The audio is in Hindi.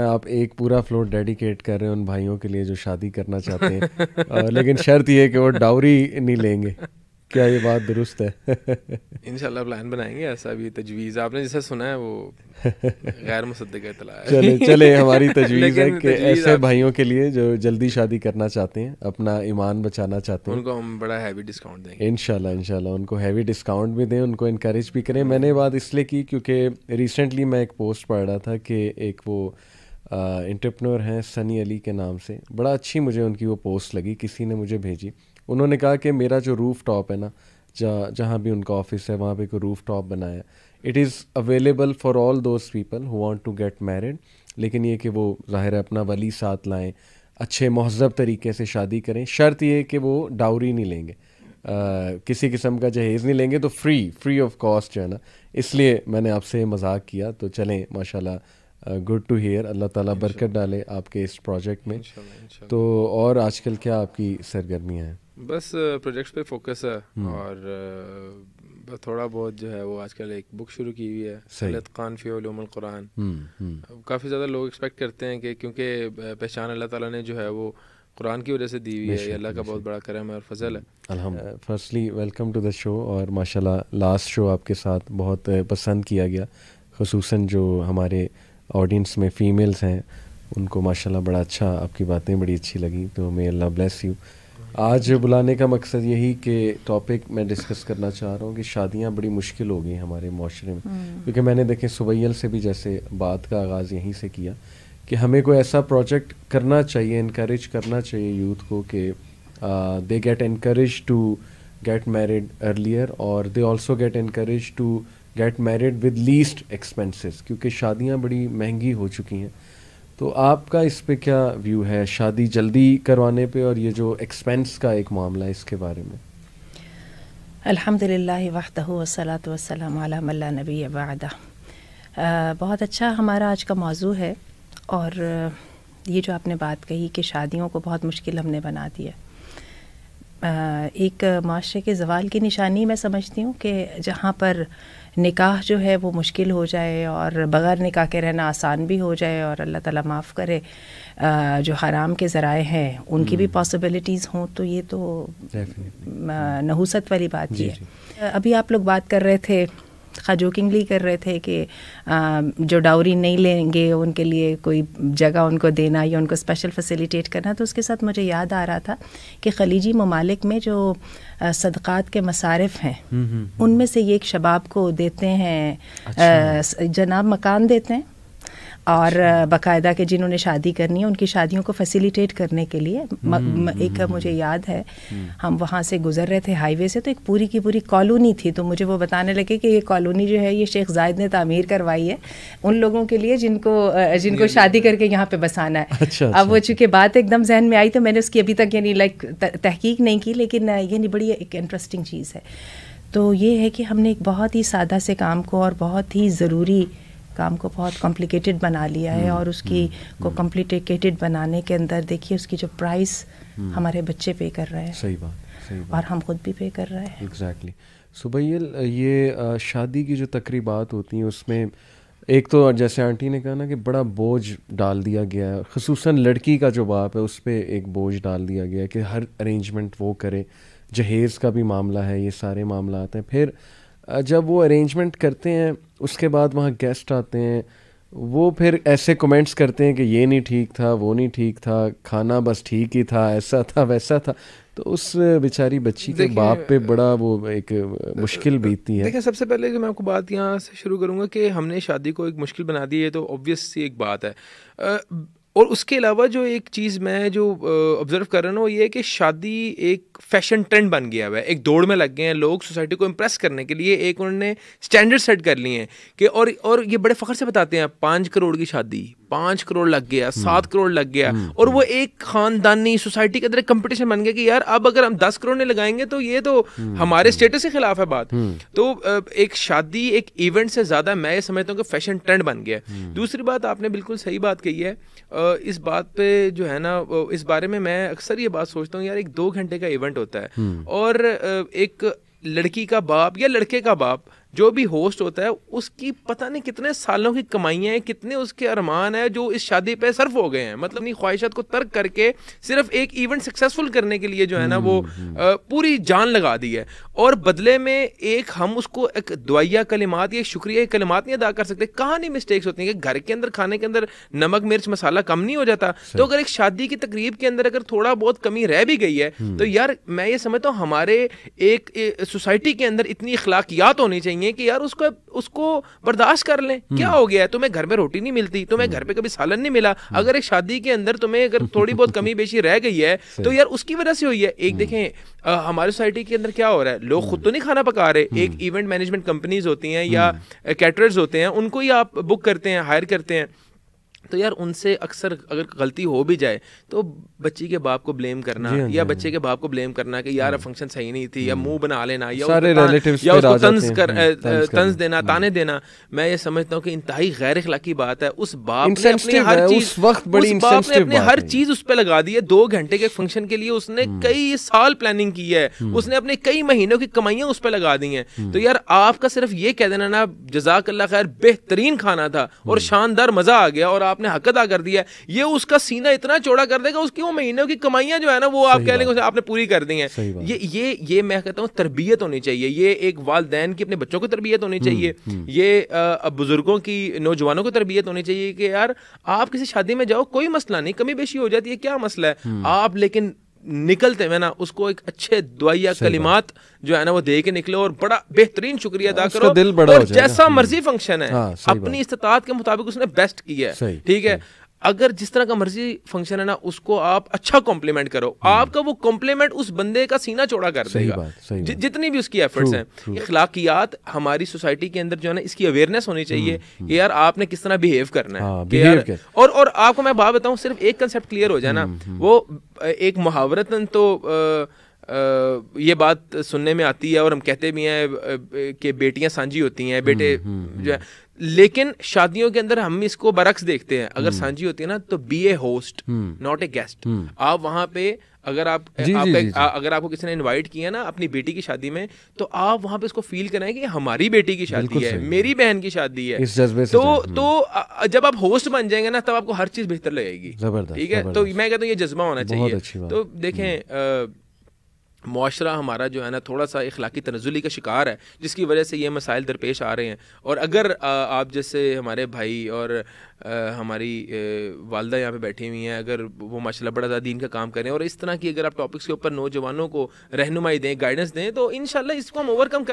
आप एक पूरा फ्लोर डेडिकेट कर रहे हैं उन भाइयों के लिए जो शादी करना चाहते हैं लेकिन शर्त ये है कि वो डाउरी नहीं लेंगे क्या ये बात दुरुस्त है इनशाला प्लान बनाएंगे ऐसा भी तजवीज़ आपने जैसा सुना है वो गैर मुसद्दक चले चले हमारी तजवीज़ है कि ऐसे आप... भाइयों के लिए जो जल्दी शादी करना चाहते हैं अपना ईमान बचाना चाहते हैं उनको हम बड़ा हैवी डिस्काउंट देंगे इनशाला इनशाला उनको हैवी डिस्काउंट भी दें उनको इनक्रेज भी करें मैंने बात इसलिए की क्योंकि रिसेंटली मैं एक पोस्ट पढ़ रहा था कि एक वो इंटरप्रनोर हैं सनी अली के नाम से बड़ा अच्छी मुझे उनकी वो पोस्ट लगी किसी ने मुझे भेजी उन्होंने कहा कि मेरा जो रूफ़ टॉप है ना जहाँ जहाँ भी उनका ऑफिस है वहाँ पे एक रूफ़ टॉप बनाया it is available for all those people who want to get married लेकिन ये कि वो ज़ाहिर है अपना वली साथ लाएँ अच्छे महजब तरीके से शादी करें शर्त ये कि वो डाउरी नहीं लेंगे आ, किसी किस्म का जहेज़ नहीं लेंगे तो फ्री फ्री ऑफ कॉस्ट जो है ना इसलिए मैंने आपसे मजाक किया तो चलें माशाल्लाह गुड टू हेयर अल्लाह ताला बरकत डाले आपके इस प्रोजेक्ट में इंशाला, इंशाला। तो और आजकल क्या आपकी सरगर्मियाँ हैं बस प्रोजेक्ट्स पे फोकस है हम्म। और बस थोड़ा बहुत जो है वो आजकल एक बुक शुरू की हुई है सैयद खान फ़ीम कुरान हम्म, हम्म। काफ़ी ज़्यादा लोग एक्सपेक्ट करते हैं कि क्योंकि पहचान अल्लाह ताला ने जो है वो कुरान की वजह से दी हुई है अल्लाह का बहुत बड़ा करम है और फजल है firstly welcome to the show और माशाल्लाह लास्ट शो आपके साथ बहुत पसंद किया गया खसूस जो हमारे ऑडियंस में फ़ीमेल्स हैं उनको माशाल्लाह बड़ा अच्छा आपकी बातें बड़ी अच्छी लगी तो मे अल्लाह ब्लेस यू आज बुलाने का मकसद यही कि टॉपिक मैं डिस्कस करना चाह रहा हूँ कि शादियाँ बड़ी मुश्किल हो गई हमारे माशरे में हम्म। क्योंकि मैंने देखे सुबैल से भी जैसे बात का आगाज़ यहीं से किया कि हमें कोई ऐसा प्रोजेक्ट करना चाहिए इनक्रेज करना चाहिए यूथ को कि they get encourage to get married earlier और they also get encourage to get married with least expenses क्योंकि शादियाँ बड़ी महंगी हो चुकी हैं तो आपका इस पे क्या व्यू है शादी जल्दी करवाने पे और ये जो एक्सपेंस का एक मामला है इसके बारे में अल्हम्दुलिल्लाह वहदहु वसलात वसलाम अला नबी अबादा बहुत अच्छा हमारा आज का मौजू है और ये जो आपने बात कही कि शादियों को बहुत मुश्किल हमने बना दिया एक माशरे के जवाल की निशानी मैं समझती हूँ कि जहाँ पर निकाह जो है वो मुश्किल हो जाए और बग़ैर निकाह के रहना आसान भी हो जाए और अल्लाह ताला माफ़ करे जो हराम के ज़राए हैं उनकी भी हम्म। पॉसिबिलिटीज़ हों तो ये तो नहूसत वाली बात ही है अभी आप लोग बात कर रहे थे खा जोकिंगली कर रहे थे कि जो डाउरी नहीं लेंगे उनके लिए कोई जगह उनको देना या उनको स्पेशल फैसिलिटेट करना तो उसके साथ मुझे याद आ रहा था कि खलीजी ममालिक में जो सदक़ात के मसारफ हैं हम्म, हम्म, हम्म। उनमें से ये एक शबाब को देते हैं अच्छा। जनाब मकान देते हैं और बाकायदा के जिन्होंने शादी करनी है उनकी शादियों को फैसिलिटेट करने के लिए म, हम्म, म, हम्म, एक हम्म, मुझे याद है हम वहाँ से गुजर रहे थे हाईवे से तो एक पूरी की पूरी कॉलोनी थी तो मुझे वो बताने लगे कि ये कॉलोनी जो है ये शेख जायद ने तामीर करवाई है उन लोगों के लिए जिनको जिनको शादी करके यहाँ पे बसाना है अच्छा, अब वो अच्छा। चूँकि बात एकदम जहन में आई तो मैंने उसकी अभी तक यानी लाइक तहकीक नहीं की लेकिन यानी बड़ी एक इंटरेस्टिंग चीज़ है तो ये है कि हमने एक बहुत ही सादा से काम को और बहुत ही ज़रूरी काम को बहुत कॉम्प्लिकेटेड बना लिया है हम्म, और उसकी हम्म, को कॉम्प्लिकेटेड हम्म। बनाने के अंदर देखिए उसकी जो प्राइस हमारे बच्चे पे कर रहे हैं सही बात और हम खुद भी पे कर रहे हैं एग्जैक्टली exactly. सुबैल ये शादी की जो तकरीबात होती हैं उसमें एक तो जैसे आंटी ने कहा ना कि बड़ा बोझ डाल दिया गया है खसूस लड़की का जो बाप है उस पर एक बोझ डाल दिया गया है कि हर अरेंजमेंट वो करे जहेज़ का भी मामला है ये सारे मामला आते हैं फिर जब वो अरेंजमेंट करते हैं उसके बाद वहाँ गेस्ट आते हैं वो फिर ऐसे कमेंट्स करते हैं कि ये नहीं ठीक था वो नहीं ठीक था खाना बस ठीक ही था ऐसा था वैसा था तो उस बेचारी बच्ची के बाप पे बड़ा वो एक मुश्किल बीतती है देखिए सबसे पहले जो मैं आपको बात यहाँ से शुरू करूँगा कि हमने शादी को एक मुश्किल बना दी है तो ऑब्वियस सी एक बात है और उसके अलावा जो एक चीज़ मैं जो ऑब्ज़र्व कर रहा हूँ वो ये है कि शादी एक फैशन ट्रेंड बन गया हुआ है एक दौड़ में लग गए हैं लोग सोसाइटी को इम्प्रेस करने के लिए एक उन्होंने स्टैंडर्ड सेट कर लिए हैं कि और और ये बड़े फ़ख्र से बताते हैं पाँच करोड़ की शादी पाँच करोड़ लग गया हम्म। सात करोड़ लग गया हम्म, और हम्म। वो एक खानदानी सोसाइटी के अंदर कंपटीशन बन गया कि यार अब अगर हम दस करोड़ ने लगाएंगे तो ये तो हमारे स्टेटस के खिलाफ है बात तो एक शादी एक इवेंट से ज़्यादा मैं ये समझता हूँ कि फैशन ट्रेंड बन गया दूसरी बात आपने बिल्कुल सही बात कही है इस बात पे जो है ना इस बारे में मैं अक्सर ये बात सोचता हूँ यार एक दो घंटे का इवेंट होता है और एक लड़की का बाप या लड़के का बाप जो भी होस्ट होता है उसकी पता नहीं कितने सालों की कमाइयाँ हैं कितने उसके अरमान है जो इस शादी पे सर्फ हो गए हैं मतलब अपनी ख्वाहिशात को तर्क करके सिर्फ एक इवेंट सक्सेसफुल करने के लिए जो है ना वो हम्म, हम्म, हम्म। पूरी जान लगा दी है और बदले में एक हम उसको एक दवाइया कलिमात या शुक्रिया कलिमात नहीं अदा कर सकते कहाँ नहीं मिस्टेक्स होती हैं कि घर के अंदर खाने के अंदर नमक मिर्च मसाला कम नहीं हो जाता तो अगर एक शादी की तकरीब के अंदर अगर थोड़ा बहुत कमी रह भी गई है तो यार मैं ये समझता हूँ हमारे एक सोसाइटी के अंदर इतनी अखलाकियात होनी चाहिए देंगे कि यार उसको उसको बर्दाश्त कर लें क्या हम्म। हो गया है तुम्हें घर में रोटी नहीं मिलती तुम्हें हम्म। घर पे कभी सालन नहीं मिला हम्म। अगर एक शादी के अंदर तुम्हें अगर थोड़ी बहुत कमी बेशी रह गई है तो यार उसकी वजह से हुई है एक देखें हमारी सोसाइटी के अंदर क्या हो रहा है लोग खुद तो नहीं खाना पका रहे एक इवेंट मैनेजमेंट कंपनीज होती हैं या कैटरर्स होते हैं उनको ही आप बुक करते हैं हायर करते हैं तो यार उनसे अक्सर अगर गलती हो भी जाए तो बच्ची के बाप को ब्लेम करना हाँ, या हाँ, बच्चे के हाँ। बाप को ब्लेम करना कि यार फंक्शन सही नहीं थी या हम्म। मुंह बना लेना या सारे रिलेटिव्स या उसको तंज हम्म, कर तंज देना ताने देना मैं ये समझता हूँ कि इंतहाई गैर अखलाकी बात है उस बाप ने अपने हर चीज उस वक्त बड़ी बाप ने अपने हर चीज उस पर लगा दी है दो घंटे के फंक्शन के लिए उसने हम्म। कई साल प्लानिंग की है उसने अपने कई महीनों की कमाइयां उस पर लगा दी है तो यार आपका सिर्फ ये कह देना ना जजाक खैर बेहतरीन खाना था और शानदार मजा आ गया और आप आपने हक अदा कर दिया ये उसका सीना इतना चौड़ा कर देगा उसकी वो महीने की कमाइयाँ जो है ना वो आप कह लेंगे आपने पूरी कर दी है ये ये ये मैं कहता हूँ तरबियत होनी चाहिए ये एक वालदेन की अपने बच्चों को तरबियत होनी हम्म, चाहिए हम्म। ये बुजुर्गों की नौजवानों को तरबियत होनी चाहिए कि यार आप किसी शादी में जाओ कोई मसला नहीं कमी बेशी हो जाती है क्या मसला है हम्म। आप लेकिन निकलते हुए ना उसको एक अच्छे दुआया कलिमात जो है ना वो दे के निकले और बड़ा बेहतरीन शुक्रिया अदा करो दिल बड़ा और जैसा हम्म। मर्जी फंक्शन है हाँ, अपनी इस्तात के मुताबिक उसने बेस्ट किया है ठीक है अगर जिस तरह का मर्जी फंक्शन है ना उसको आप अच्छा कॉम्प्लीमेंट करो हम्म। आपका वो कॉम्प्लीमेंट उस बंदे का सीना चौड़ा कर देगा बात, सही जि, जितनी भी उसकी एफर्ट्स हैं इखलाकियात हमारी सोसाइटी के अंदर जो है ना इसकी अवेयरनेस होनी चाहिए हम्म, कि हम्म। यार आपने किस तरह बिहेव करना है आ, हाँ, कि यार और और आपको मैं बात बताऊँ सिर्फ एक कंसेप्ट क्लियर हो जाए ना वो एक मुहावरतन तो आ, ये बात सुनने में आती है और हम कहते भी हैं कि बेटियां सांझी होती हैं बेटे जो है लेकिन शादियों के अंदर हम इसको बरक्स देखते हैं अगर हम्म। सांझी होती है ना तो be a host not a guest आप वहां पे अगर आप जी, आप जी, जी, आ, अगर आपको किसी ने इनवाइट किया ना अपनी बेटी की शादी में तो आप वहां पे इसको फील कराएं कि हमारी बेटी की शादी है मेरी बहन की शादी है इस से तो हम्म। तो जब आप होस्ट बन जाएंगे ना तब आपको हर चीज बेहतर लगेगी ठीक है तो मैं कहता हूँ ये जज्बा होना चाहिए तो देखें हम्म। माशरा हमारा जो है ना थोड़ा सा इखलाकी तनजुली का शिकार है जिसकी वजह से ये मसाइल दरपेश आ रहे हैं और अगर आप जैसे हमारे भाई और हमारी वालदा यहाँ पर बैठी हुई हैं अगर वो माशाला बड़ा ज़्यादा दिन का काम करें और इस तरह की अगर आप टॉपिक्स के ऊपर नौजवानों को रहनुमाई दें गाइडेंस दें तो इन इसको हम ओवरकम कर